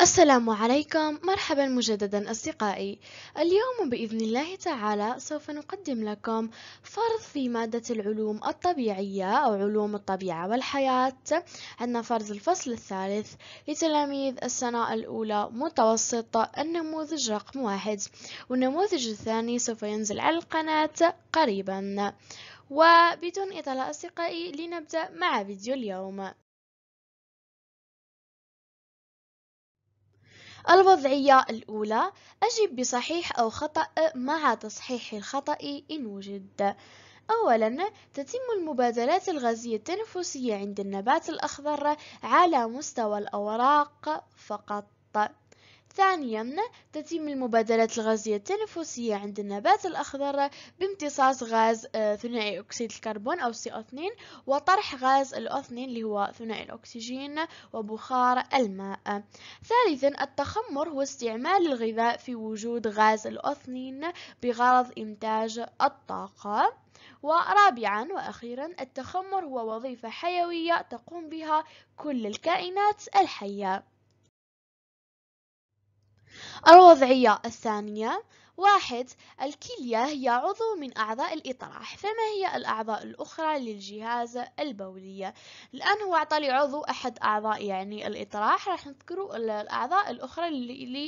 السلام عليكم مرحبا مجددا أصدقائي اليوم بإذن الله تعالى سوف نقدم لكم فرض في مادة العلوم الطبيعية أو علوم الطبيعة والحياة عندنا فرض الفصل الثالث لتلاميذ السنة الأولى متوسطة النموذج رقم واحد والنموذج الثاني سوف ينزل على القناة قريبا وبدون إطالة أصدقائي لنبدأ مع فيديو اليوم الوضعية الأولى أجب بصحيح أو خطأ مع تصحيح الخطأ إن وجد أولا تتم المبادلات الغازية التنفسية عند النبات الأخضر على مستوى الأوراق فقط ثانيا تتم المبادلات الغازية التنفسية عند النبات الأخضر بامتصاص غاز آه، ثنائي أكسيد الكربون أو CO2 وطرح غاز الO2 اللي هو ثنائي الأكسجين وبخار الماء ثالثا التخمر هو استعمال الغذاء في وجود غاز الO2 بغرض إنتاج الطاقة ورابعا وأخيرا التخمر هو وظيفة حيوية تقوم بها كل الكائنات الحية الوضعية الثانية واحد الكلية هي عضو من أعضاء الإطراح فما هي الأعضاء الأخرى للجهاز البولية الآن هو أعطى عضو أحد أعضاء يعني الإطراح راح نذكر الأعضاء الأخرى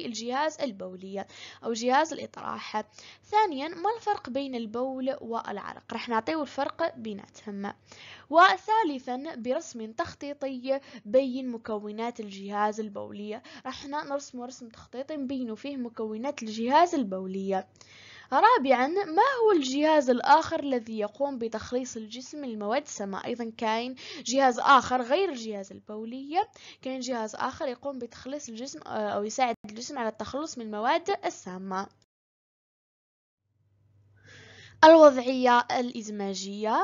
للجهاز البولية أو جهاز الإطراح ثانيا ما الفرق بين البول والعرق راح نعطيه الفرق بيناتهم وثالثا برسم تخطيطي بين مكونات الجهاز البولية راح نرسم رسم تخطيطي نبين فيه مكونات الجهاز البولي الكلية رابعا ما هو الجهاز الآخر الذي يقوم بتخليص الجسم من المواد السامة أيضا كاين جهاز آخر غير الجهاز البولية كاين جهاز آخر يقوم بتخليص الجسم آه، أو يساعد الجسم على التخلص من المواد السامة الوضعية الإزماجية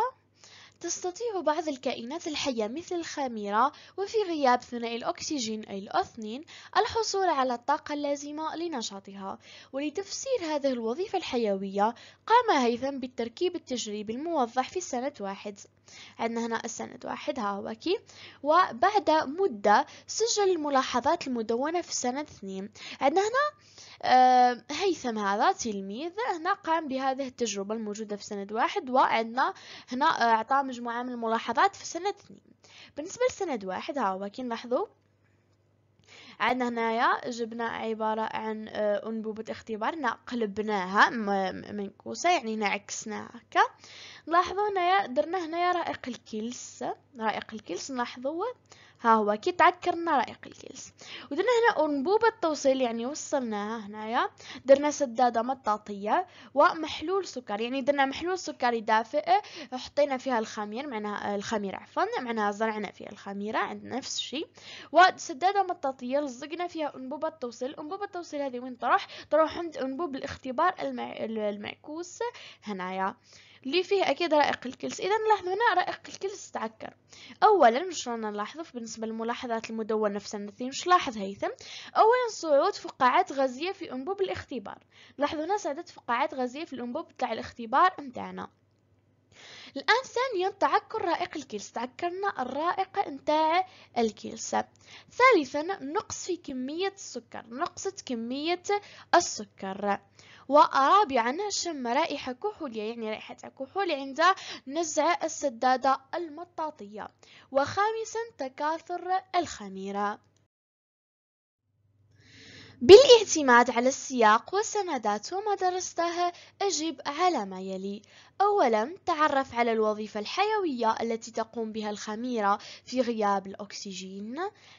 تستطيع بعض الكائنات الحية مثل الخميرة وفي غياب ثنائي الأكسجين أي الأثنين الحصول على الطاقة اللازمة لنشاطها ولتفسير هذه الوظيفة الحيوية قام هيثم بالتركيب التجريبي الموضح في سنة واحد عندنا هنا السند واحد ها هو كي وبعد مدة سجل الملاحظات المدونة في السند اثنين عندنا هنا هيثم هذا تلميذ هنا قام بهذه التجربة الموجودة في سند واحد وعندنا هنا آه، أعطاه مجموعة من الملاحظات في سند اثنين بالنسبة لسند واحد ها هو كي نلاحظوا عندنا هنايا جبنا عبارة عن آه، أنبوبة اختبارنا قلبناها من كوسة يعني هنا عكسناها هكا نلاحظو هنايا درنا هنايا رائق الكلس رائق الكلس نلاحظوه ها هو كي تعكرنا رائق الكلس ودرنا هنا انبوبة التوصيل يعني وصلناها هنايا درنا سدادة مطاطية ومحلول سكر يعني درنا محلول سكري دافئ حطينا فيها الخمير معناها الخميرة عفوا معناها زرعنا فيها الخميرة عند نفس الشيء وسدادة مطاطية لزقنا فيها انبوبة التوصيل انبوبة التوصيل هذه وين تروح تروح عند أنبوب الاختبار المع... المعكوس هنايا اللي فيه أكيد رائق الكلس إذا له هنا رائق الكلس تعكر أولا مش رانا نلاحظه بالنسبة للملاحظات المدونة في سنة اثنين واش لاحظ هيثم أولا صعود فقاعات غازية في أنبوب الاختبار لاحظ هنا صعدت فقاعات غازية في الأنبوب تاع الاختبار نتاعنا الآن ثانيا تعكر رائق الكلس تعكرنا الرائقة نتاع الكلس ثالثا نقص في كمية السكر نقصت كمية السكر ورابعا شم رائحة كحولية يعني رائحة كحول عند نزع السدادة المطاطية وخامسا تكاثر الخميرة بالاعتماد على السياق والسندات وما درستها أجب على ما يلي أولا تعرف على الوظيفة الحيوية التي تقوم بها الخميرة في غياب الأكسجين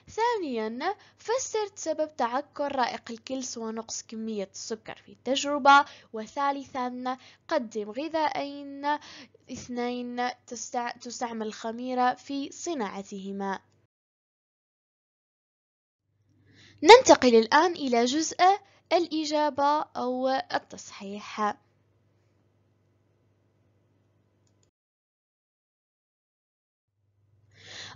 ثانيا فسر سبب تعكر رائق الكلس ونقص كمية السكر في التجربة وثالثا قدم غذائين اثنين تستعمل الخميرة في صناعتهما ننتقل الآن إلى جزء الإجابة أو التصحيح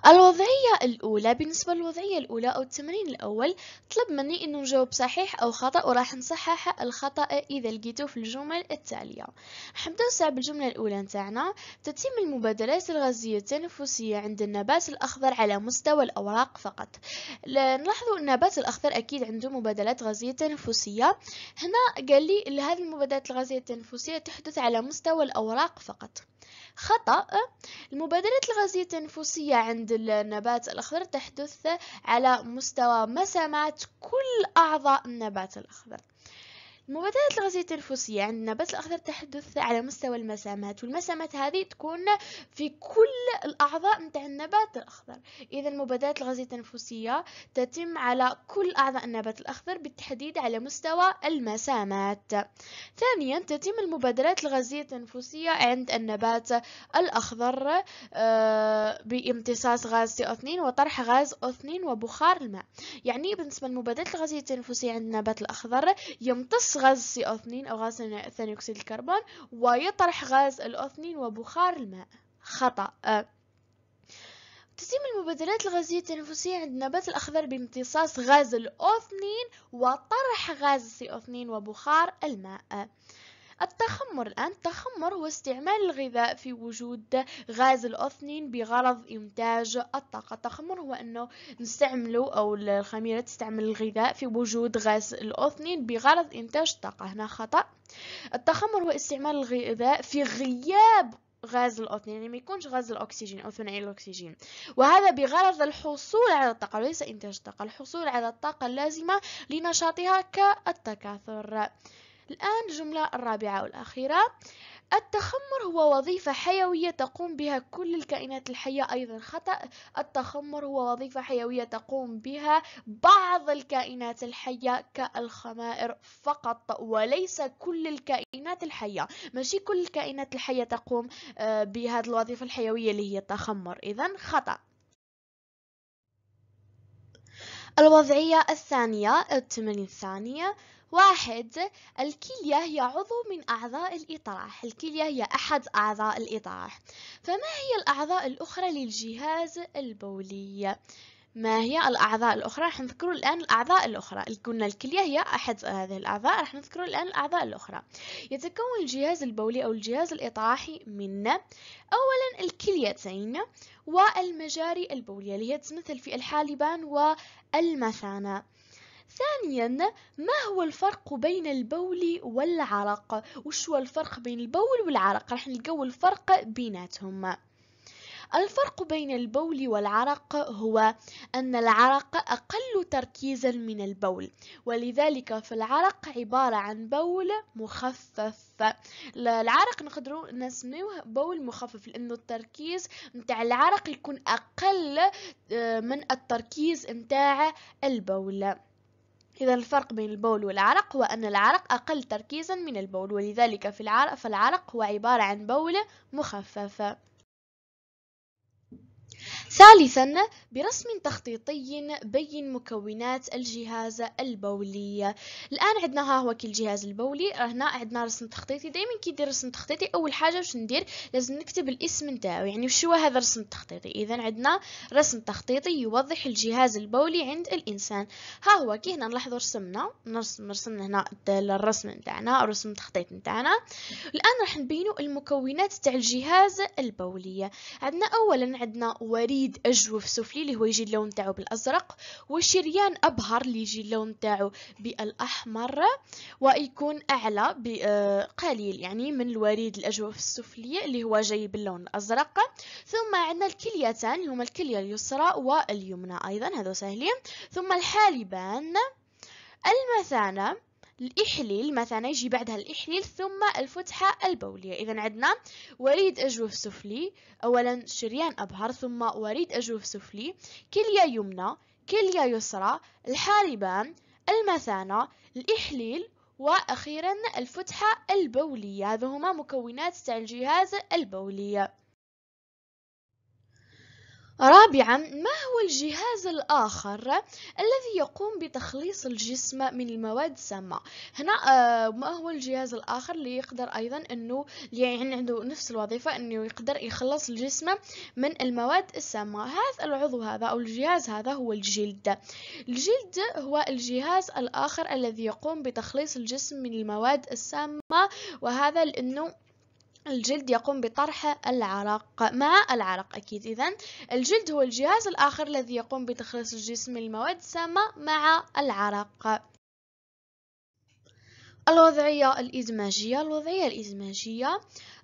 الوضعية الأولى بالنسبة للوضعية الأولى أو التمرين الأول طلب مني أن نجاوب صحيح أو خطأ وراح نصحح الخطأ إذا لقيته في الجمل التالية حنبداو ساعة بالجملة الأولى نتاعنا تتم المبادلات الغازية التنفسية عند النبات الأخضر على مستوى الأوراق فقط نلاحظوا النبات الأخضر أكيد عنده مبادلات غازية تنفسية هنا قال لي هذه المبادلات الغازية التنفسية تحدث على مستوى الأوراق فقط خطأ المبادلات الغازية التنفسية عند النبات الأخضر تحدث على مستوى مسامات كل أعضاء النبات الأخضر مبادرات الغسيل التنفسية عندنا بس الأخضر تحدث على مستوى المسامات والمسامات هذه تكون في كل الأعضاء متاع النبات الأخضر إذا مبادرات الغسيل التنفسية تتم على كل أعضاء النبات الأخضر بالتحديد على مستوى المسامات ثانيا تتم المبادرات الغازية التنفسية عند النبات الأخضر آه، بامتصاص غاز CO2 وطرح غاز O2 وبخار الماء يعني بالنسبة للمبادرات الغازية التنفسية عند النبات الأخضر يمتص غاز غاز او 2 أو غاز ثاني أكسيد الكربون ويطرح غاز الأوثنين وبخار الماء خطأ أه. تتم المبادلات الغازية التنفسية عند النبات الأخضر بامتصاص غاز 2 وطرح غاز السي 2 وبخار الماء أه. التخمر الآن التخمر هو استعمال الغذاء في وجود غاز الأثنين بغرض إنتاج الطاقة التخمر هو أنه نستعمله أو الخميرة تستعمل الغذاء في وجود غاز الأثنين بغرض إنتاج الطاقة هنا خطأ التخمر هو استعمال الغذاء في غياب غاز الأثنين يعني ما يكونش غاز الأكسجين أو ثنائي الأكسجين وهذا بغرض الحصول على الطاقة وليس إنتاج الطاقة الحصول على الطاقة اللازمة لنشاطها كالتكاثر الآن الجملة الرابعة والأخيرة التخمر هو وظيفة حيوية تقوم بها كل الكائنات الحية أيضا خطأ التخمر هو وظيفة حيوية تقوم بها بعض الكائنات الحية كالخمائر فقط وليس كل الكائنات الحية ماشي كل الكائنات الحية تقوم آه، بهذه الوظيفة الحيوية اللي هي التخمر إذا خطأ الوضعية الثانية التمارين الثانية واحد الكلية هي عضو من أعضاء الإطراح الكلية هي أحد أعضاء الإطراح فما هي الأعضاء الأخرى للجهاز البولي؟ ما هي الأعضاء الأخرى؟ راح نذكر الآن الأعضاء الأخرى قلنا الكلية هي أحد هذه الأعضاء راح نذكر الآن الأعضاء الأخرى يتكون الجهاز البولي أو الجهاز الإطراحي من أولا الكليتين والمجاري البولية اللي هي تتمثل في الحالبان والمثانة ثانيا ما هو الفرق بين البول والعرق وش هو الفرق بين البول والعرق راح نلقاو الفرق بيناتهم الفرق بين البول والعرق هو أن العرق أقل تركيزا من البول ولذلك فالعرق عبارة عن بول مخفف العرق نقدر نسميوه بول مخفف لأن التركيز متاع العرق يكون أقل آه، من التركيز متاع البول إذا الفرق بين البول والعرق هو أن العرق أقل تركيزا من البول ولذلك في العرق فالعرق هو عبارة عن بولة مخففة ثالثا برسم تخطيطي بين مكونات الجهاز البولي الآن عندنا ها هو كي الجهاز البولي هنا عندنا رسم تخطيطي دائما كي ندير رسم تخطيطي أول حاجة واش ندير لازم نكتب الاسم نتاعو يعني وش هو هذا الرسم التخطيطي إذا عندنا رسم تخطيطي يوضح الجهاز البولي عند الإنسان ها هو كي هنا نلاحظوا رسمنا نرسم رسمنا هنا الرسم نتاعنا الرسم التخطيط نتاعنا الآن راح نبينوا المكونات تاع الجهاز البولي عندنا أولا عندنا وريد بيد اجوف سفلي اللي هو يجي اللون تاعو بالازرق والشريان ابهر اللي يجي اللون تاعو بالاحمر ويكون اعلى بقليل يعني من الوريد الاجوف السفلي اللي هو جاي باللون الازرق ثم عندنا الكليتان اللي هما الكليه اليسرى واليمنى ايضا هذو سهلين ثم الحالبان المثانه الإحليل مثلا يجي بعدها الإحليل ثم الفتحة البولية إذا عندنا وريد أجوف سفلي أولا شريان أبهر ثم وريد أجوف سفلي كلية يمنى كلية يسرى الحاربان المثانة الإحليل وأخيرا الفتحة البولية هذا هما مكونات تاع الجهاز البولي رابعا ما هو الجهاز الآخر الذي يقوم بتخليص الجسم من المواد السامة هنا آه، ما هو الجهاز الآخر اللي يقدر أيضا أنه يعني عنده نفس الوظيفة أنه يقدر يخلص الجسم من المواد السامة هذا العضو هذا أو الجهاز هذا هو الجلد الجلد هو الجهاز الآخر الذي يقوم بتخليص الجسم من المواد السامة وهذا لأنه الجلد يقوم بطرح العرق مع العرق أكيد إذا الجلد هو الجهاز الآخر الذي يقوم بتخليص الجسم من المواد السامة مع العرق الوضعية الإدماجية الوضعية الإدماجية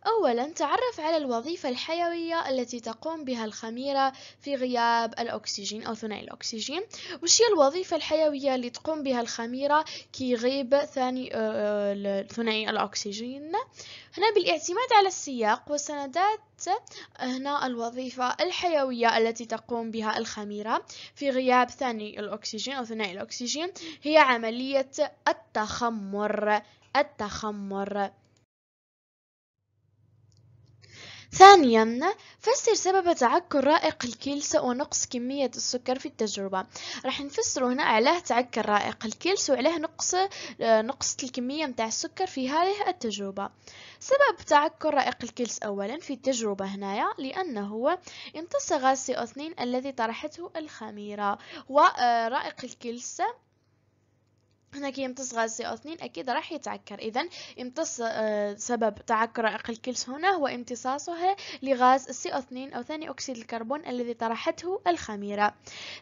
أولا تعرف على الوظيفة الحيوية التي تقوم بها الخميرة في غياب الأكسجين أو ثنائي الأكسجين وش هي الوظيفة الحيوية اللي تقوم بها الخميرة كي يغيب ثاني آه، آه، ثنائي الأكسجين هنا بالاعتماد على السياق والسندات هنا الوظيفة الحيوية التي تقوم بها الخميرة في غياب ثاني الأكسجين أو ثنائي الأكسجين هي عملية التخمر التخمر ثانيا فسر سبب تعكر رائق الكلسة ونقص كمية السكر في التجربة راح نفسره هنا علاه تعكر رائق الكلسة وعلاه نقص نقصت الكمية متاع السكر في هذه التجربة سبب تعكر رائق الكلس أولا في التجربة هنايا لأنه هو CO2 الذي طرحته الخميرة ورائق آه، الكلسة هنا كي يمتص غاز او 2 أكيد راح يتعكر إذا يمتص آه، سبب تعكر عقل الكلس هنا هو امتصاصها لغاز او 2 أو ثاني أكسيد الكربون الذي طرحته الخميرة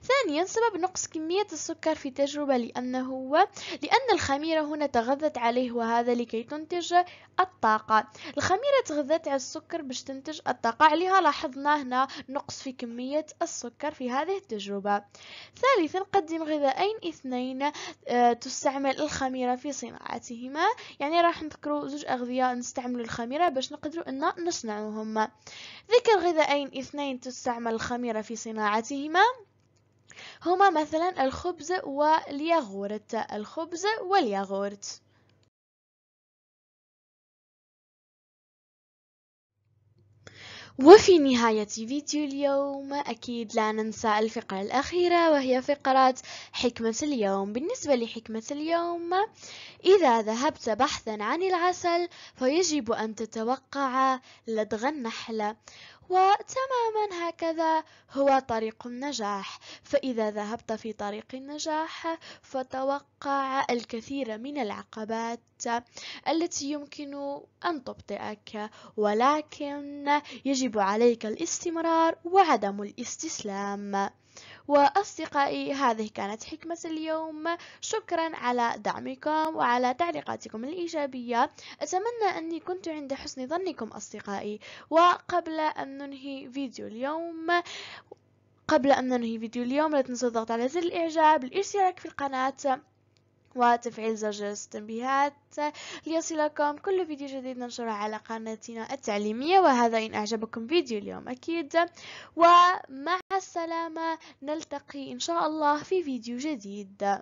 ثانيا سبب نقص كمية السكر في تجربة لأنه هو لأن الخميرة هنا تغذت عليه وهذا لكي تنتج الطاقة الخميرة تغذت على السكر باش تنتج الطاقة عليها لاحظنا هنا نقص في كمية السكر في هذه التجربة ثالثا قدم غذائين اثنين آه، تس نستعمل الخميرة في صناعتهما يعني راح نذكروا زوج أغذية نستعملوا الخميرة باش نقدروا أن نصنعوهما ذكر غذائين اثنين تستعمل الخميرة في صناعتهما هما مثلا الخبز والياغورت الخبز والياغورت وفي نهاية فيديو اليوم أكيد لا ننسى الفقرة الأخيرة وهي فقرة حكمة اليوم بالنسبة لحكمة اليوم إذا ذهبت بحثا عن العسل فيجب أن تتوقع لدغ النحلة وتماما هكذا هو طريق النجاح فإذا ذهبت في طريق النجاح فتوقع الكثير من العقبات التي يمكن أن تبطئك ولكن يجب عليك الاستمرار وعدم الاستسلام وأصدقائي هذه كانت حكمة اليوم شكرا على دعمكم وعلى تعليقاتكم الإيجابية أتمنى أني كنت عند حسن ظنكم أصدقائي وقبل أن ننهي فيديو اليوم قبل أن ننهي فيديو اليوم لا تنسوا الضغط على زر الإعجاب الاشتراك في القناة وتفعيل زر جرس التنبيهات ليصلكم كل فيديو جديد ننشره على قناتنا التعليمية وهذا إن أعجبكم فيديو اليوم أكيد ومع السلامة نلتقي إن شاء الله في فيديو جديد